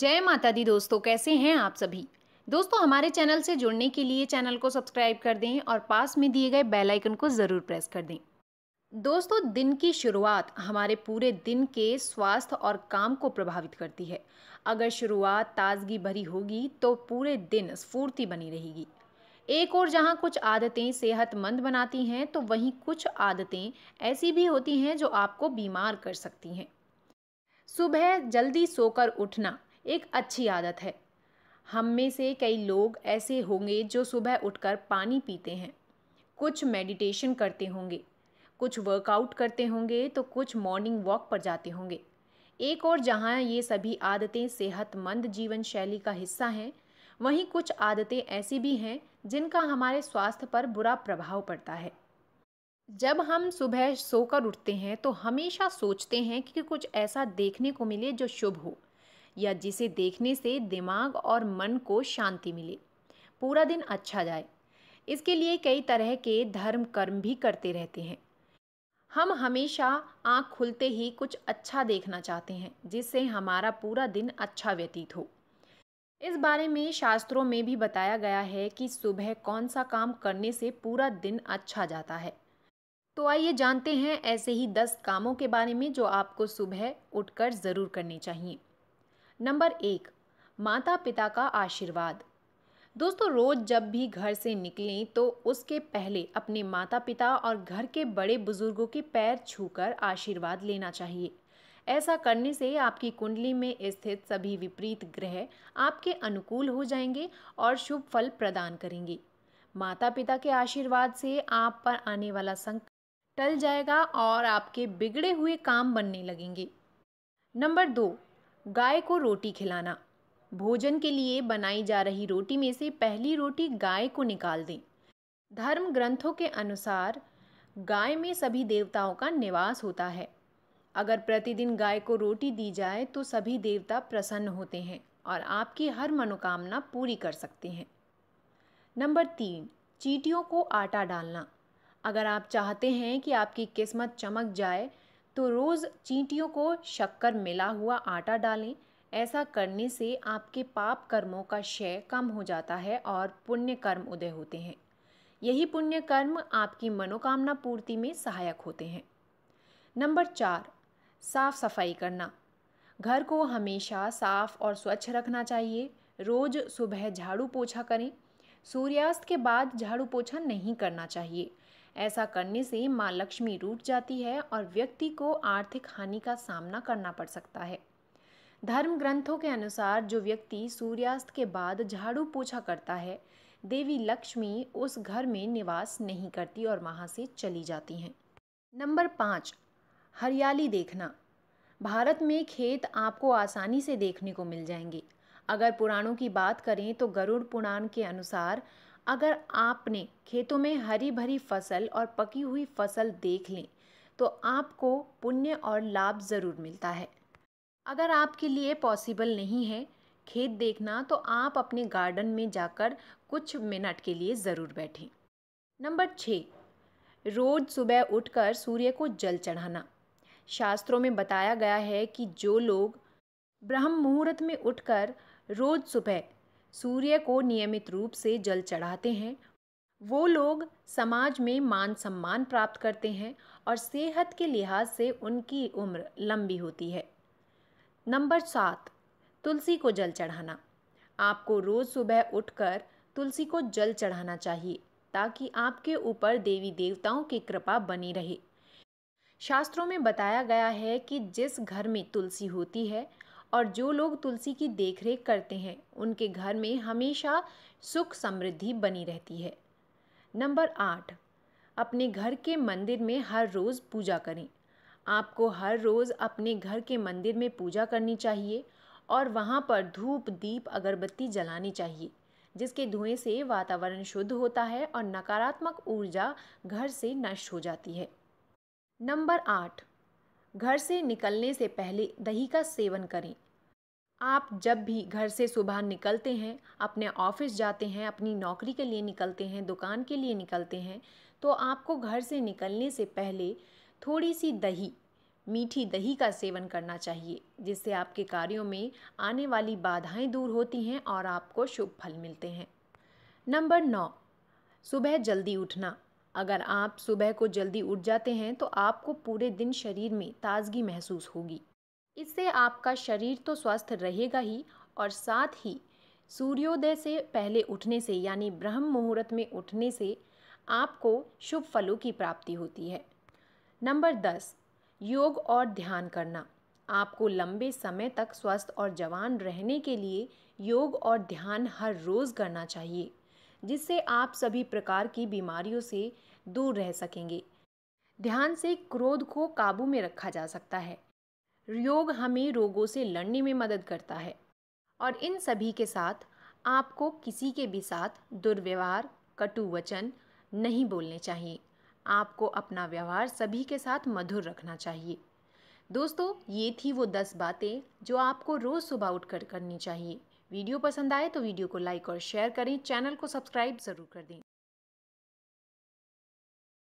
जय माता दी दोस्तों कैसे हैं आप सभी दोस्तों हमारे चैनल से जुड़ने के लिए चैनल को सब्सक्राइब कर दें और पास में दिए गए बेल आइकन को ज़रूर प्रेस कर दें दोस्तों दिन की शुरुआत हमारे पूरे दिन के स्वास्थ्य और काम को प्रभावित करती है अगर शुरुआत ताजगी भरी होगी तो पूरे दिन स्फूर्ति बनी रहेगी एक और जहाँ कुछ आदतें सेहतमंद बनाती हैं तो वहीं कुछ आदतें ऐसी भी होती हैं जो आपको बीमार कर सकती हैं सुबह जल्दी सोकर उठना एक अच्छी आदत है हम में से कई लोग ऐसे होंगे जो सुबह उठकर पानी पीते हैं कुछ मेडिटेशन करते होंगे कुछ वर्कआउट करते होंगे तो कुछ मॉर्निंग वॉक पर जाते होंगे एक और जहाँ ये सभी आदतें सेहतमंद जीवन शैली का हिस्सा हैं वहीं कुछ आदतें ऐसी भी हैं जिनका हमारे स्वास्थ्य पर बुरा प्रभाव पड़ता है जब हम सुबह सोकर उठते हैं तो हमेशा सोचते हैं कि कुछ ऐसा देखने को मिले जो शुभ हो या जिसे देखने से दिमाग और मन को शांति मिले पूरा दिन अच्छा जाए इसके लिए कई तरह के धर्म कर्म भी करते रहते हैं हम हमेशा आँख खुलते ही कुछ अच्छा देखना चाहते हैं जिससे हमारा पूरा दिन अच्छा व्यतीत हो इस बारे में शास्त्रों में भी बताया गया है कि सुबह कौन सा काम करने से पूरा दिन अच्छा जाता है तो आइए जानते हैं ऐसे ही दस कामों के बारे में जो आपको सुबह उठकर ज़रूर करने चाहिए नंबर एक माता पिता का आशीर्वाद दोस्तों रोज़ जब भी घर से निकलें तो उसके पहले अपने माता पिता और घर के बड़े बुजुर्गों के पैर छूकर आशीर्वाद लेना चाहिए ऐसा करने से आपकी कुंडली में स्थित सभी विपरीत ग्रह आपके अनुकूल हो जाएंगे और शुभ फल प्रदान करेंगे माता पिता के आशीर्वाद से आप पर आने वाला संकट टल जाएगा और आपके बिगड़े हुए काम बनने लगेंगे नंबर दो गाय को रोटी खिलाना भोजन के लिए बनाई जा रही रोटी में से पहली रोटी गाय को निकाल दें धर्म ग्रंथों के अनुसार गाय में सभी देवताओं का निवास होता है अगर प्रतिदिन गाय को रोटी दी जाए तो सभी देवता प्रसन्न होते हैं और आपकी हर मनोकामना पूरी कर सकते हैं नंबर तीन चीटियों को आटा डालना अगर आप चाहते हैं कि आपकी किस्मत चमक जाए तो रोज़ चींटियों को शक्कर मिला हुआ आटा डालें ऐसा करने से आपके पाप कर्मों का क्षय कम हो जाता है और पुण्य कर्म उदय होते हैं यही पुण्य कर्म आपकी मनोकामना पूर्ति में सहायक होते हैं नंबर चार साफ सफाई करना घर को हमेशा साफ और स्वच्छ रखना चाहिए रोज़ सुबह झाड़ू पोछा करें सूर्यास्त के बाद झाड़ू पोछा नहीं करना चाहिए ऐसा करने से माँ लक्ष्मी रूट जाती है और व्यक्ति को आर्थिक हानि का सामना करना पड़ सकता है धर्म ग्रंथों के अनुसार जो व्यक्ति सूर्यास्त के बाद झाड़ू पोछा करता है देवी लक्ष्मी उस घर में निवास नहीं करती और वहाँ से चली जाती हैं नंबर पाँच हरियाली देखना भारत में खेत आपको आसानी से देखने को मिल जाएंगे अगर पुराणों की बात करें तो गरुड़ पुराण के अनुसार अगर आपने खेतों में हरी भरी फसल और पकी हुई फसल देख लें तो आपको पुण्य और लाभ ज़रूर मिलता है अगर आपके लिए पॉसिबल नहीं है खेत देखना तो आप अपने गार्डन में जाकर कुछ मिनट के लिए ज़रूर बैठें नंबर छः रोज़ सुबह उठकर सूर्य को जल चढ़ाना शास्त्रों में बताया गया है कि जो लोग ब्रह्म मुहूर्त में उठकर रोज़ सुबह सूर्य को नियमित रूप से जल चढ़ाते हैं वो लोग समाज में मान सम्मान प्राप्त करते हैं और सेहत के लिहाज से उनकी उम्र लंबी होती है नंबर सात तुलसी को जल चढ़ाना आपको रोज़ सुबह उठकर तुलसी को जल चढ़ाना चाहिए ताकि आपके ऊपर देवी देवताओं की कृपा बनी रहे शास्त्रों में बताया गया है कि जिस घर में तुलसी होती है और जो लोग तुलसी की देखरेख करते हैं उनके घर में हमेशा सुख समृद्धि बनी रहती है नंबर आठ अपने घर के मंदिर में हर रोज़ पूजा करें आपको हर रोज़ अपने घर के मंदिर में पूजा करनी चाहिए और वहाँ पर धूप दीप अगरबत्ती जलानी चाहिए जिसके धुएं से वातावरण शुद्ध होता है और नकारात्मक ऊर्जा घर से नष्ट हो जाती है नंबर आठ घर से निकलने से पहले दही का सेवन करें आप जब भी घर से सुबह निकलते हैं अपने ऑफिस जाते हैं अपनी नौकरी के लिए निकलते हैं दुकान के लिए निकलते हैं तो आपको घर से निकलने से पहले थोड़ी सी दही मीठी दही का सेवन करना चाहिए जिससे आपके कार्यों में आने वाली बाधाएं दूर होती हैं और आपको शुभ फल मिलते हैं नंबर नौ सुबह जल्दी उठना अगर आप सुबह को जल्दी उठ जाते हैं तो आपको पूरे दिन शरीर में ताजगी महसूस होगी इससे आपका शरीर तो स्वस्थ रहेगा ही और साथ ही सूर्योदय से पहले उठने से यानी ब्रह्म मुहूर्त में उठने से आपको शुभ फलों की प्राप्ति होती है नंबर दस योग और ध्यान करना आपको लंबे समय तक स्वस्थ और जवान रहने के लिए योग और ध्यान हर रोज़ करना चाहिए जिससे आप सभी प्रकार की बीमारियों से दूर रह सकेंगे ध्यान से क्रोध को काबू में रखा जा सकता है योग हमें रोगों से लड़ने में मदद करता है और इन सभी के साथ आपको किसी के भी साथ दुर्व्यवहार कटु वचन नहीं बोलने चाहिए आपको अपना व्यवहार सभी के साथ मधुर रखना चाहिए दोस्तों ये थी वो दस बातें जो आपको रोज़ सुबह उठकर करनी चाहिए वीडियो पसंद आए तो वीडियो को लाइक और शेयर करें चैनल को सब्सक्राइब ज़रूर कर दें